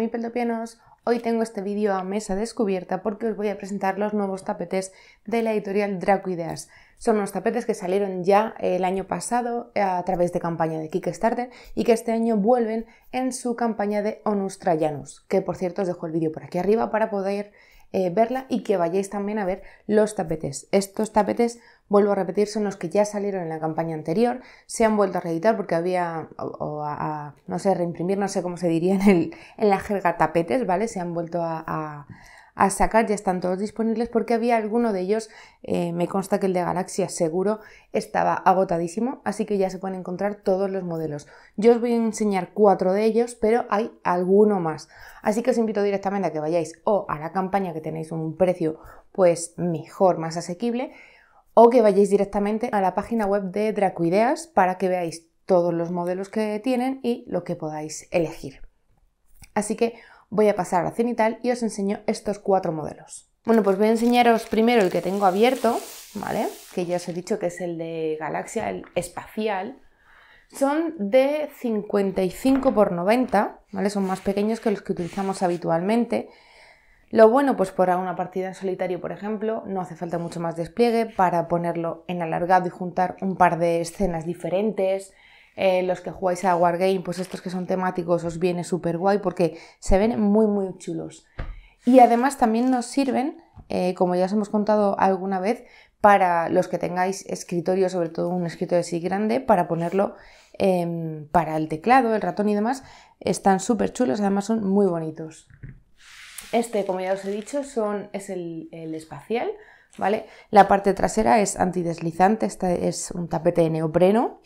mi peldopianos, hoy tengo este vídeo a mesa descubierta porque os voy a presentar los nuevos tapetes de la editorial Draco Son unos tapetes que salieron ya eh, el año pasado eh, a través de campaña de Kickstarter y que este año vuelven en su campaña de Onus Trajanus, que por cierto os dejo el vídeo por aquí arriba para poder eh, verla y que vayáis también a ver los tapetes. Estos tapetes, vuelvo a repetir, son los que ya salieron en la campaña anterior, se han vuelto a reeditar porque había, o, a, no sé, reimprimir, no sé cómo se diría en, en la jerga tapetes, ¿vale? Se han vuelto a a sacar, ya están todos disponibles porque había alguno de ellos, eh, me consta que el de Galaxia seguro estaba agotadísimo, así que ya se pueden encontrar todos los modelos. Yo os voy a enseñar cuatro de ellos, pero hay alguno más. Así que os invito directamente a que vayáis o a la campaña que tenéis un precio pues mejor, más asequible, o que vayáis directamente a la página web de Dracoideas para que veáis todos los modelos que tienen y lo que podáis elegir. Así que voy a pasar a cenital y os enseño estos cuatro modelos. Bueno, pues voy a enseñaros primero el que tengo abierto, ¿vale? Que ya os he dicho que es el de galaxia, el espacial. Son de 55 por 90, ¿vale? Son más pequeños que los que utilizamos habitualmente. Lo bueno, pues para una partida en solitario, por ejemplo, no hace falta mucho más despliegue para ponerlo en alargado y juntar un par de escenas diferentes, eh, los que jugáis a Wargame, pues estos que son temáticos os viene súper guay porque se ven muy, muy chulos. Y además también nos sirven, eh, como ya os hemos contado alguna vez, para los que tengáis escritorio, sobre todo un escritorio así grande, para ponerlo em, para el teclado, el ratón y demás. Están súper chulos, además son muy bonitos. Este, como ya os he dicho, son, es el, espacial, ¿vale? La parte trasera es antideslizante, Este es un tapete de neopreno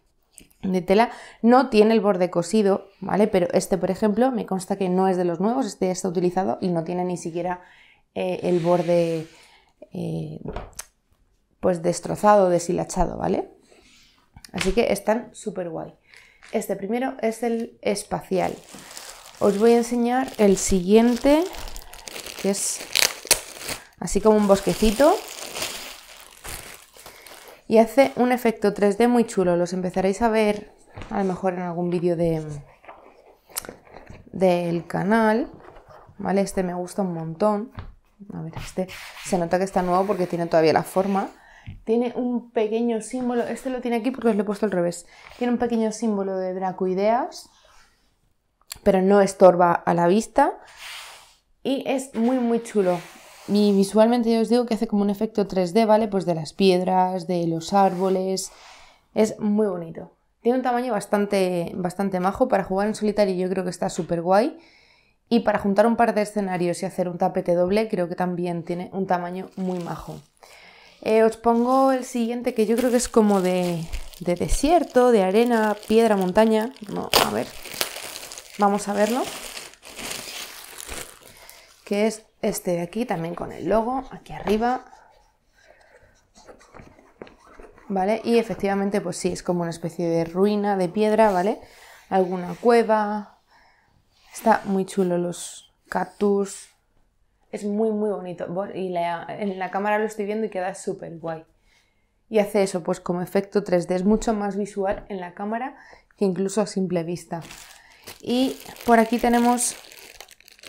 de tela no tiene el borde cosido, ¿vale? Pero este, por ejemplo, me consta que no es de los nuevos, este está utilizado y no tiene ni siquiera eh, el borde eh, pues destrozado, deshilachado, ¿vale? Así que están súper guay. Este primero es el espacial. Os voy a enseñar el siguiente, que es así como un bosquecito, y hace un efecto 3D muy chulo. Los empezaréis a ver a lo mejor en algún vídeo de, del canal. ¿Vale? Este me gusta un montón. A ver, este se nota que está nuevo porque tiene todavía la forma. Tiene un pequeño símbolo. Este lo tiene aquí porque os lo he puesto al revés. Tiene un pequeño símbolo de Dracoideas, pero no estorba a la vista. Y es muy, muy chulo. Y visualmente yo os digo que hace como un efecto 3D, ¿vale? Pues de las piedras, de los árboles. Es muy bonito. Tiene un tamaño bastante, bastante majo. Para jugar en solitario yo creo que está súper guay. Y para juntar un par de escenarios y hacer un tapete doble, creo que también tiene un tamaño muy majo. Eh, os pongo el siguiente que yo creo que es como de, de desierto, de arena, piedra, montaña. a ver. Vamos a verlo. Que es este de aquí también con el logo, aquí arriba. ¿Vale? Y efectivamente, pues sí, es como una especie de ruina de piedra, ¿vale? Alguna cueva. Está muy chulo los cactus. Es muy, muy bonito. Y en la cámara lo estoy viendo y queda súper guay. Y hace eso, pues como efecto 3D. Es mucho más visual en la cámara que incluso a simple vista. Y por aquí tenemos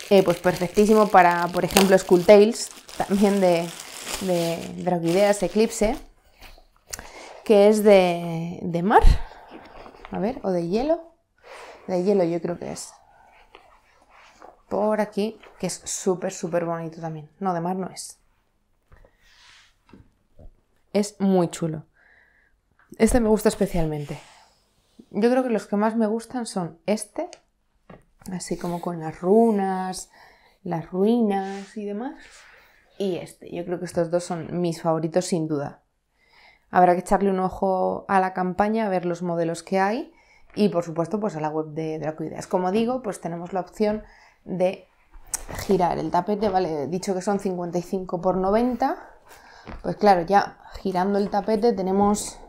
eh, pues perfectísimo para, por ejemplo, tales también de, de Eclipse, que es de, de mar, a ver, o de hielo, de hielo yo creo que es, por aquí, que es súper, súper bonito también. No, de mar no es. Es muy chulo. Este me gusta especialmente. Yo creo que los que más me gustan son este así como con las runas, las ruinas y demás. Y este, yo creo que estos dos son mis favoritos sin duda. Habrá que echarle un ojo a la campaña, a ver los modelos que hay y por supuesto pues a la web de Dracoideas. Como digo, pues tenemos la opción de girar el tapete, vale, dicho que son 55 por 90, pues claro, ya girando el tapete tenemos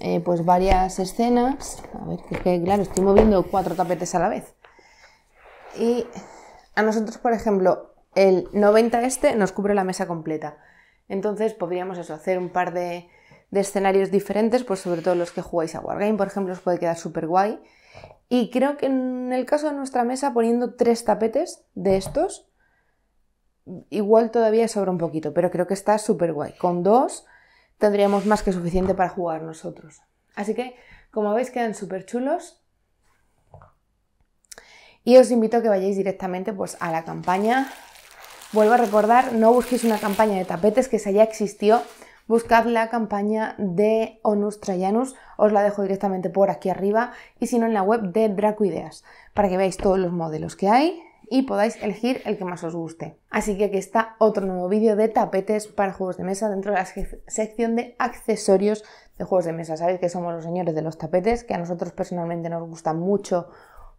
eh, pues varias escenas, a ver, que, que claro, estoy moviendo cuatro tapetes a la vez, y a nosotros, por ejemplo, el 90 este nos cubre la mesa completa. Entonces podríamos eso, hacer un par de, escenarios diferentes, pues sobre todo los que jugáis a Wargame, por ejemplo, os puede quedar súper guay. Y creo que en el caso de nuestra mesa, poniendo tres tapetes de estos, igual todavía sobra un poquito, pero creo que está súper guay. Con dos tendríamos más que suficiente para jugar nosotros. Así que, como veis, quedan súper chulos. Y os invito a que vayáis directamente pues, a la campaña. Vuelvo a recordar, no busquéis una campaña de tapetes, que se ya existió. Buscad la campaña de Onus Trajanus, os la dejo directamente por aquí arriba, y si no en la web de Draco para que veáis todos los modelos que hay y podáis elegir el que más os guste. Así que aquí está otro nuevo vídeo de tapetes para juegos de mesa dentro de la sección de accesorios de juegos de mesa. Sabéis que somos los señores de los tapetes, que a nosotros personalmente nos gusta mucho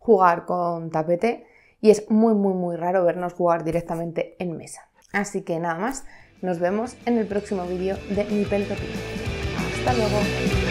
jugar con tapete y es muy, muy, muy raro vernos jugar directamente en mesa. Así que nada más, nos vemos en el próximo vídeo de Mi Pelotita. ¡Hasta luego!